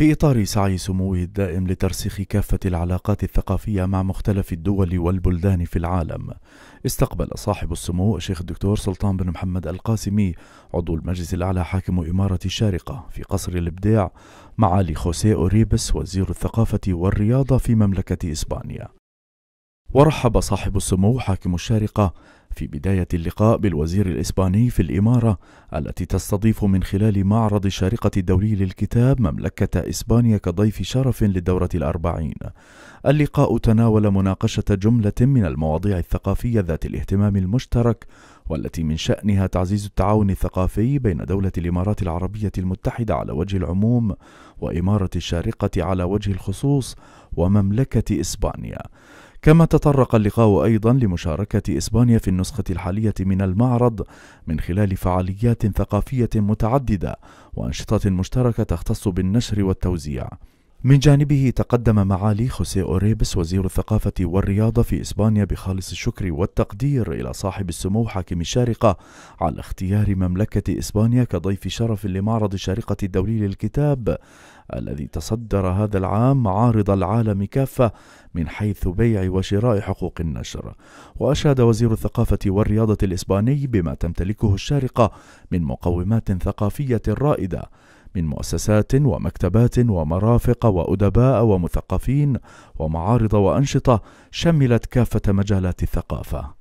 في إطار سعي سموه الدائم لترسيخ كافة العلاقات الثقافية مع مختلف الدول والبلدان في العالم استقبل صاحب السمو الشيخ الدكتور سلطان بن محمد القاسمي عضو المجلس الأعلى حاكم إمارة الشارقة في قصر الإبداع معالي خوسيه أوريبس وزير الثقافة والرياضة في مملكة إسبانيا ورحب صاحب السمو حاكم الشارقة في بداية اللقاء بالوزير الإسباني في الإمارة التي تستضيف من خلال معرض الشارقة الدولي للكتاب مملكة إسبانيا كضيف شرف للدورة الأربعين اللقاء تناول مناقشة جملة من المواضيع الثقافية ذات الاهتمام المشترك والتي من شأنها تعزيز التعاون الثقافي بين دولة الإمارات العربية المتحدة على وجه العموم وإمارة الشارقة على وجه الخصوص ومملكة إسبانيا كما تطرق اللقاء أيضا لمشاركة إسبانيا في النسخة الحالية من المعرض من خلال فعاليات ثقافية متعددة وأنشطة مشتركة تختص بالنشر والتوزيع من جانبه تقدم معالي خوسيه أوريبس وزير الثقافة والرياضة في إسبانيا بخالص الشكر والتقدير إلى صاحب السمو حاكم الشارقة على اختيار مملكة إسبانيا كضيف شرف لمعرض الشارقة الدولي للكتاب الذي تصدر هذا العام معارض العالم كافة من حيث بيع وشراء حقوق النشر وأشاد وزير الثقافة والرياضة الإسباني بما تمتلكه الشارقة من مقومات ثقافية رائدة من مؤسسات ومكتبات ومرافق وادباء ومثقفين ومعارض وانشطه شملت كافه مجالات الثقافه